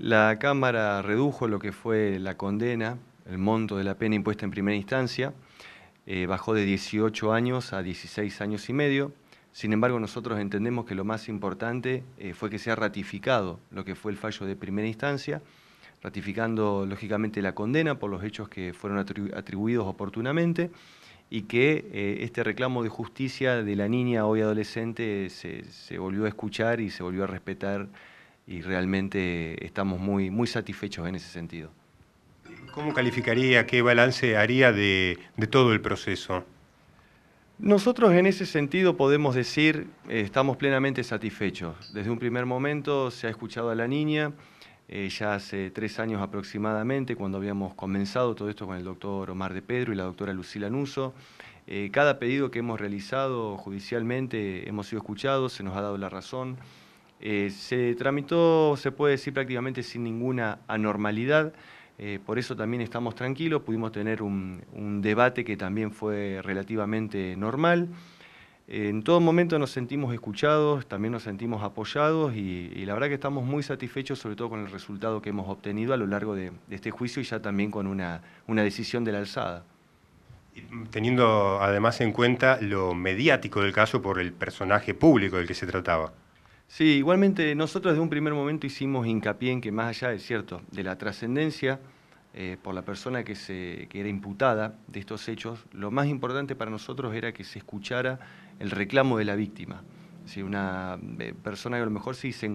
La Cámara redujo lo que fue la condena, el monto de la pena impuesta en primera instancia, eh, bajó de 18 años a 16 años y medio. Sin embargo, nosotros entendemos que lo más importante eh, fue que se ha ratificado lo que fue el fallo de primera instancia, ratificando lógicamente la condena por los hechos que fueron atribuidos oportunamente y que eh, este reclamo de justicia de la niña hoy adolescente se volvió a escuchar y se volvió a respetar y realmente estamos muy, muy satisfechos en ese sentido. ¿Cómo calificaría, qué balance haría de, todo el proceso? Nosotros en ese sentido podemos decir, eh, estamos plenamente satisfechos. Desde un primer momento se ha escuchado a la niña, eh, ya hace tres años aproximadamente, cuando habíamos comenzado todo esto con el doctor Omar de Pedro y la doctora Lucila Nuso. Eh, cada pedido que hemos realizado judicialmente hemos sido escuchados, se nos ha dado la razón. Eh, se tramitó, se puede decir, prácticamente sin ninguna anormalidad. Eh, por eso también estamos tranquilos, pudimos tener un, debate que también fue relativamente normal. en todo momento nos sentimos escuchados, también nos sentimos apoyados y, la verdad que estamos muy satisfechos, sobre todo con el resultado que hemos obtenido a lo largo de, este juicio y ya también con una decisión de la alzada. Teniendo además en cuenta lo mediático del caso por el personaje público del que se trataba. Sí, igualmente nosotros desde un primer momento hicimos hincapié en que más allá, es cierto, de la trascendencia eh, por la persona que, se, era imputada de estos hechos, lo más importante para nosotros era que se escuchara el reclamo de la víctima. Si una eh, persona que a lo mejor sí se,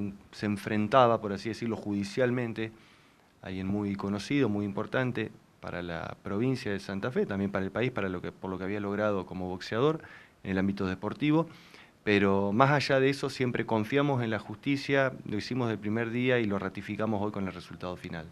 enfrentaba, por así decirlo, judicialmente, alguien muy conocido, muy importante para la provincia de Santa Fe, también para el país, para lo que, por lo que había logrado como boxeador en el ámbito deportivo, pero más allá de eso, siempre confiamos en la justicia, lo hicimos del primer día y lo ratificamos hoy con el resultado final.